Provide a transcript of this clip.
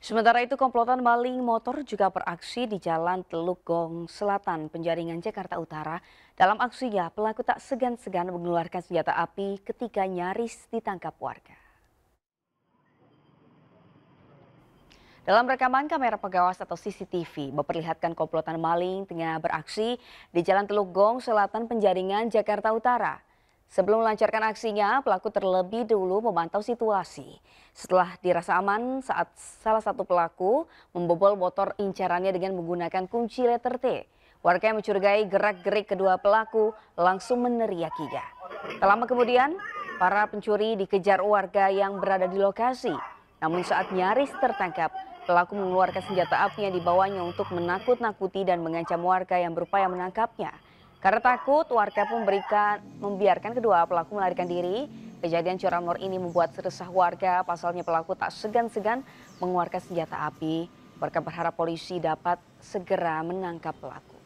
Sementara itu komplotan maling motor juga beraksi di Jalan Teluk Gong Selatan, Penjaringan Jakarta Utara. Dalam aksinya, pelaku tak segan-segan mengeluarkan senjata api ketika nyaris ditangkap warga. Dalam rekaman kamera pengawas atau CCTV memperlihatkan komplotan maling tengah beraksi di Jalan Teluk Gong Selatan, Penjaringan Jakarta Utara. Sebelum melancarkan aksinya, pelaku terlebih dulu memantau situasi. Setelah dirasa aman saat salah satu pelaku membobol motor incarannya dengan menggunakan kunci letter T. Warga yang mencurigai gerak-gerik kedua pelaku langsung meneriakinya. Tak lama kemudian, para pencuri dikejar warga yang berada di lokasi. Namun saat nyaris tertangkap, pelaku mengeluarkan senjata api yang dibawanya untuk menakut-nakuti dan mengancam warga yang berupaya menangkapnya. Karena takut, warga pun memberikan, membiarkan kedua pelaku melarikan diri. Kejadian curamor ini membuat resah warga, pasalnya pelaku tak segan-segan mengeluarkan senjata api. Warga berharap polisi dapat segera menangkap pelaku.